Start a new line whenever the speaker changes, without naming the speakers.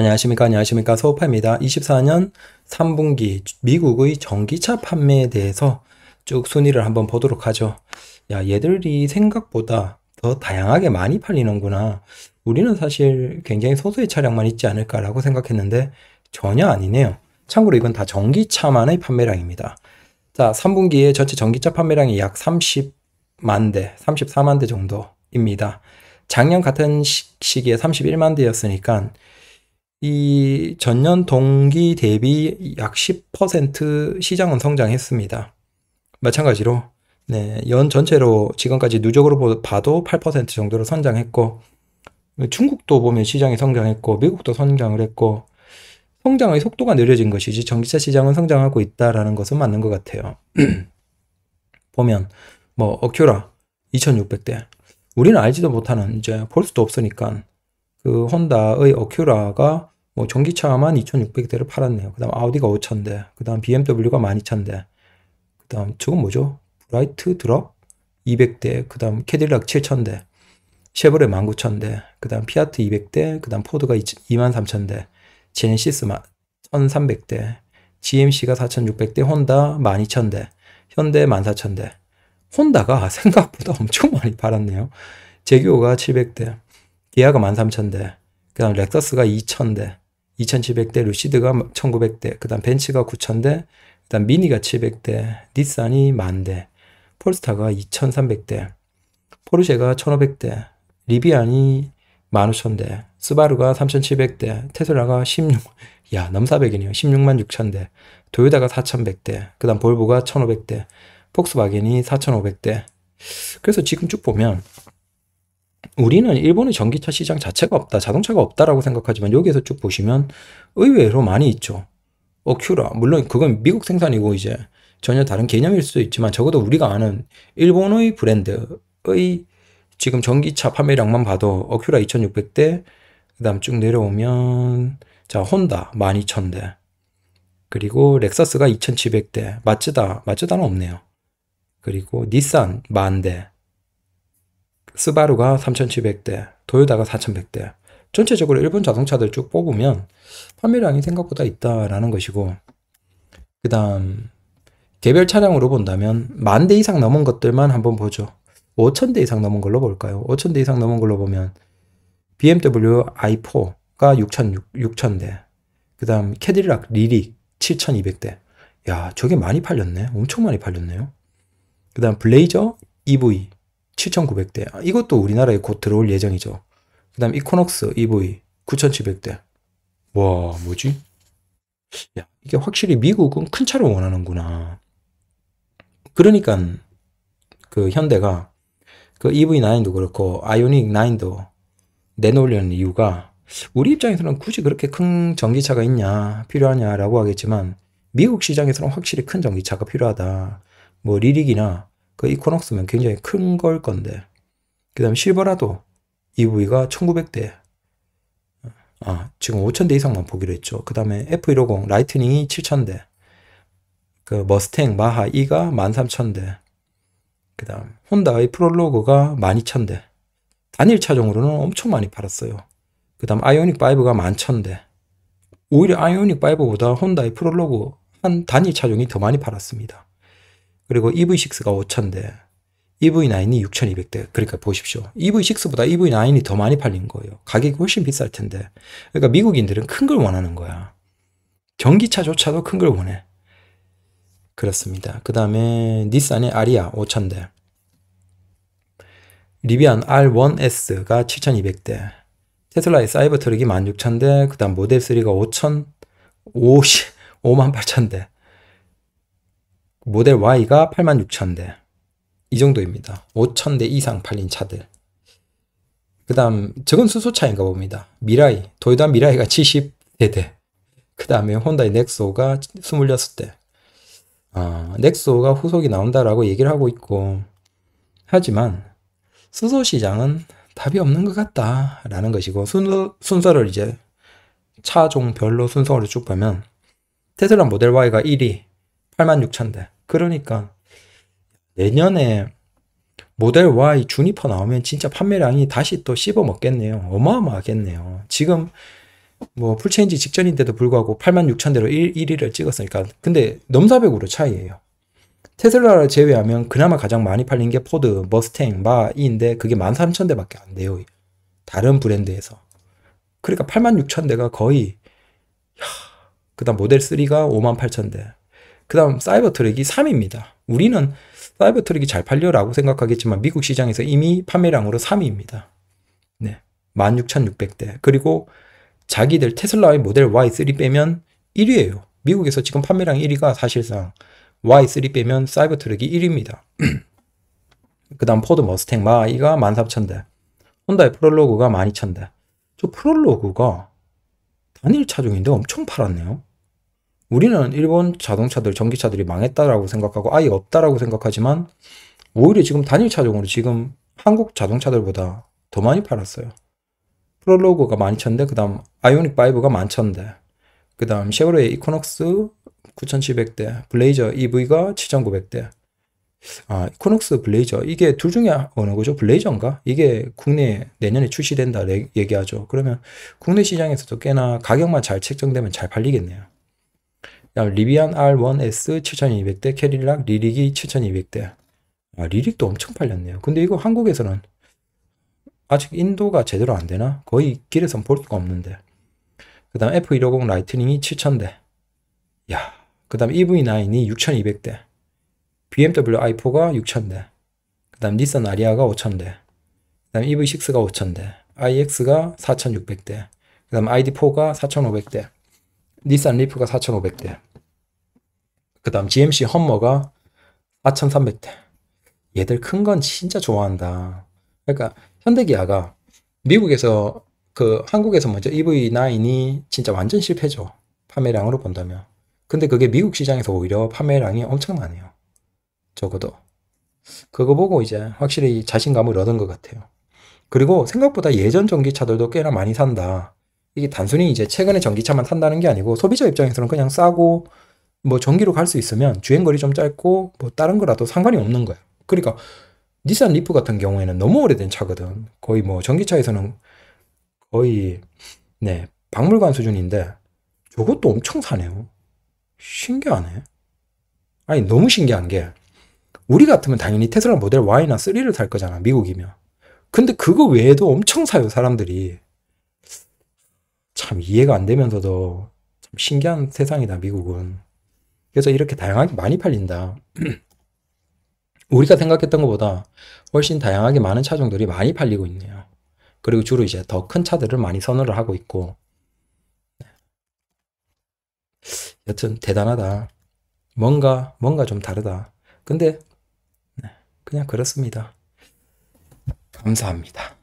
안녕하십니까 안녕하십니까 소파입니다. 24년 3분기 미국의 전기차 판매에 대해서 쭉 순위를 한번 보도록 하죠. 야 얘들이 생각보다 더 다양하게 많이 팔리는구나. 우리는 사실 굉장히 소수의 차량만 있지 않을까라고 생각했는데 전혀 아니네요. 참고로 이건 다 전기차만의 판매량입니다. 자, 3분기에 전체 전기차 판매량이 약 30만 대, 34만 대 정도입니다. 작년 같은 시기에 31만 대였으니까 이 전년 동기 대비 약 10% 시장은 성장했습니다. 마찬가지로 네, 연 전체로 지금까지 누적으로 봐도 8% 정도로 성장했고 중국도 보면 시장이 성장했고 미국도 성장을 했고 성장의 속도가 느려진 것이지 전기차 시장은 성장하고 있다라는 것은 맞는 것 같아요. 보면 뭐 어큐라 2600대 우리는 알지도 못하는 이제 볼 수도 없으니까 그 혼다의 어큐라가 뭐 전기차만 2,600대를 팔았네요. 그다음 아우디가 5,000대, 그다음 BMW가 12,000대, 그다음 저건 뭐죠? 브라이트 드롭 200대, 그다음 캐딜락 7,000대, 쉐보레 19,000대, 그다음 피아트 200대, 그다음 포드가 23,000대, 제네시스 1,300대, GMC가 4,600대, 혼다 12,000대, 현대 14,000대. 혼다가 생각보다 엄청 많이 팔았네요. 제규어가 700대, 기아가 13,000대, 그 다음 렉서스가 2,000대, 2,700대, 루시드가 1,900대, 그 다음 벤츠가 9,000대, 그 다음 미니가 700대, 닛산이 1만대, 폴스타가 2,300대, 포르쉐가 1,500대, 리비안이 15,000대, 스바루가 3,700대, 테슬라가 16, 야, 넘사0이네요 16만 6 0대 도요다가 4,100대, 그 다음 볼보가 1,500대, 폭스바겐이 4,500대. 그래서 지금 쭉 보면 우리는 일본의 전기차 시장 자체가 없다, 자동차가 없다라고 생각하지만 여기에서 쭉 보시면 의외로 많이 있죠. 어큐라 물론 그건 미국 생산이고 이제 전혀 다른 개념일 수도 있지만 적어도 우리가 아는 일본의 브랜드의 지금 전기차 판매량만 봐도 어큐라 2600대 그다음 쭉 내려오면 자 혼다 12,000대 그리고 렉서스가 2,700대 마츠다 마츠다는 없네요 그리고 닛산 만대 스바루가 3,700대, 도요다가 4,100대. 전체적으로 일본 자동차들 쭉 뽑으면 판매량이 생각보다 있다라는 것이고, 그 다음, 개별 차량으로 본다면 만 대 이상 넘은 것들만 한번 보죠. 5,000대 이상 넘은 걸로 볼까요? 5,000대 이상 넘은 걸로 보면 BMW i4가 6,000대, 그 다음 캐딜락 리릭 7,200대. 야, 저게 많이 팔렸네. 엄청 많이 팔렸네요. 그 다음 블레이저 EV 7,900대. 이것도 우리나라에 곧 들어올 예정이죠. 그 다음 이코넉스 EV 9,700대. 와, 뭐지? 야, 이게 확실히 미국은 큰 차를 원하는구나. 그러니까 그 현대가 그 EV9도 그렇고 아이오닉 9도 내놓으려는 이유가 우리 입장에서는 굳이 그렇게 큰 전기차가 있냐 필요하냐라고 하겠지만 미국 시장에서는 확실히 큰 전기차가 필요하다. 뭐 리릭이나 그 이코녹스면 굉장히 큰 걸 건데 그 다음 실버라도 EV가 1900대 아, 지금 5000대 이상만 보기로 했죠. 그 다음에 F150 라이트닝이 7000대 그 머스탱 마하 2가 13,000대 그 다음 혼다의 프롤로그가 12,000대 단일 차종으로는 엄청 많이 팔았어요. 그 다음 아이오닉 5가 11,000대 오히려 아이오닉 5보다 혼다의 프롤로그 한 단일 차종이 더 많이 팔았습니다. 그리고 EV6가 5천대 EV9이 6,200대. 그러니까 보십시오. EV6보다 EV9이 더 많이 팔린 거예요. 가격이 훨씬 비쌀 텐데. 그러니까 미국인들은 큰 걸 원하는 거야. 전기차조차도 큰 걸 원해. 그렇습니다. 그 다음에 닛산의 아리아 5,000대. 리비안 R1S가 7,200대. 테슬라의 사이버트럭이 16,000대. 그 다음 모델3가 5,000, 5 58,000대. 모델 Y가 86,000대 이 정도입니다. 5,000대 이상 팔린 차들 그 다음 적은 수소차인가 봅니다. 미라이, 도요타 미라이가 70대대 그 다음에 혼다의 넥소가 26대 어, 아, 넥소가 후속이 나온다라고 얘기를 하고 있고 하지만 수소시장은 답이 없는 것 같다라는 것이고 순서, 순서를 이제 차종별로 순서를 쭉 보면 테슬라 모델 Y가 1위 86,000대 그러니까 내년에 모델 Y 주니퍼 나오면 진짜 판매량이 다시 또 씹어 먹겠네요. 어마어마하겠네요. 지금 뭐 풀체인지 직전인데도 불구하고 8만 6천 대로 1, 1위를 찍었으니까 근데 넘사벽으로 차이에요 테슬라를 제외하면 그나마 가장 많이 팔린 게 포드, 머스탱, 마이인데 그게 13,000대밖에 안 돼요. 다른 브랜드에서. 그러니까 86,000대가 거의 그 다음 모델 3가 58,000대 그 다음 사이버 트랙이 3위입니다. 우리는 사이버 트랙이 잘 팔려라고 생각하겠지만 미국 시장에서 이미 판매량으로 3위입니다. 네. 16,600대. 그리고 자기들 테슬라의 모델 Y3 빼면 1위예요. 미국에서 지금 판매량 1위가 사실상 Y3 빼면 사이버 트랙이 1위입니다. 그 다음 포드 머스탱 마이가 13,000대. 혼다의 프롤로그가 12,000대. 저 프롤로그가 단일 차종인데 엄청 팔았네요. 우리는 일본 자동차들, 전기차들이 망했다라고 생각하고 아예 없다라고 생각하지만 오히려 지금 단일차종으로 지금 한국 자동차들보다 더 많이 팔았어요. 프롤로그가 11,000대, 그 다음 아이오닉 5가 11,000대, 그 다음 쉐보레 이코넉스 9,700대, 블레이저 EV가 7,900대. 아, 이코넉스 블레이저 이게 둘 중에 어느 거죠? 블레이저인가? 이게 국내 내년에 출시된다 얘기하죠. 그러면 국내 시장에서도 꽤나 가격만 잘 책정되면 잘 팔리겠네요. 다음 리비안 R1S 7200대, 캐릴락 리릭이 7200대. 아, 리릭도 엄청 팔렸네요. 근데 이거 한국에서는 아직 인도가 제대로 안 되나? 거의 길에선 볼 수가 없는데. 그 다음 F150 라이트닝이 7000대. 야, 그 다음 EV9이 6200대. BMW i4가 6000대. 그 다음 닛산 아리아가 5000대. 그 다음 EV6가 5000대. iX가 4600대. 그 다음 ID4가 4500대. 닛산 리프가 4500대. 그 다음 GMC 험머가 4,300대. 얘들 큰 건 진짜 좋아한다. 그러니까 현대기아가 미국에서 그 한국에서 먼저 EV9이 진짜 완전 실패죠. 판매량으로 본다면. 근데 그게 미국 시장에서 오히려 판매량이 엄청나네요. 적어도. 그거 보고 이제 확실히 자신감을 얻은 것 같아요. 그리고 생각보다 예전 전기차들도 꽤나 많이 산다. 이게 단순히 이제 최근에 전기차만 산다는 게 아니고 소비자 입장에서는 그냥 싸고 뭐 전기로 갈 수 있으면 주행거리 좀 짧고 뭐 다른 거라도 상관이 없는 거야. 그러니까 니산 리프 같은 경우에는 너무 오래된 차거든. 거의 뭐 전기차에서는 거의 네 박물관 수준인데 저것도 엄청 사네요. 신기하네. 아니 너무 신기한 게 우리 같으면 당연히 테슬라 모델 Y나 3를 살 거잖아 미국이면. 근데 그거 외에도 엄청 사요 사람들이. 참 이해가 안 되면서도 참 신기한 세상이다 미국은. 그래서 이렇게 다양하게 많이 팔린다. 우리가 생각했던 것보다 훨씬 다양하게 많은 차종들이 많이 팔리고 있네요. 그리고 주로 이제 더 큰 차들을 많이 선호를 하고 있고 네. 여튼 대단하다. 뭔가 뭔가 좀 다르다. 근데 네, 그냥 그렇습니다. 감사합니다.